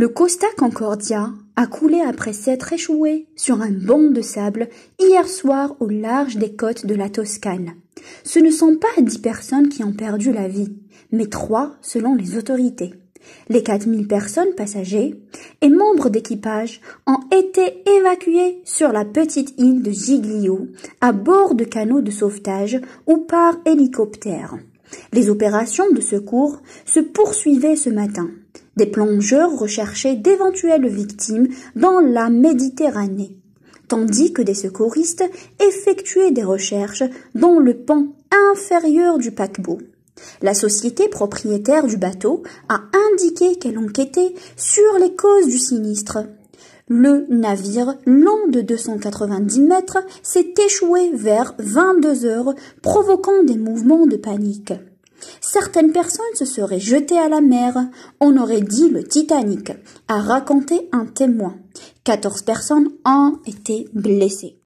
Le Costa Concordia a coulé après s'être échoué sur un banc de sable hier soir au large des côtes de la Toscane. Ce ne sont pas dix personnes qui ont perdu la vie, mais trois selon les autorités. Les 4000 personnes passagers et membres d'équipage ont été évacuées sur la petite île de Giglio à bord de canots de sauvetage ou par hélicoptère. Les opérations de secours se poursuivaient ce matin. Des plongeurs recherchaient d'éventuelles victimes dans la Méditerranée, tandis que des secouristes effectuaient des recherches dans le pan inférieur du paquebot. La société propriétaire du bateau a indiqué qu'elle enquêtait sur les causes du sinistre. Le navire, long de 290 mètres, s'est échoué vers 22 heures, provoquant des mouvements de panique. Certaines personnes se seraient jetées à la mer, on aurait dit le Titanic, a raconté un témoin. 14 personnes ont été blessées.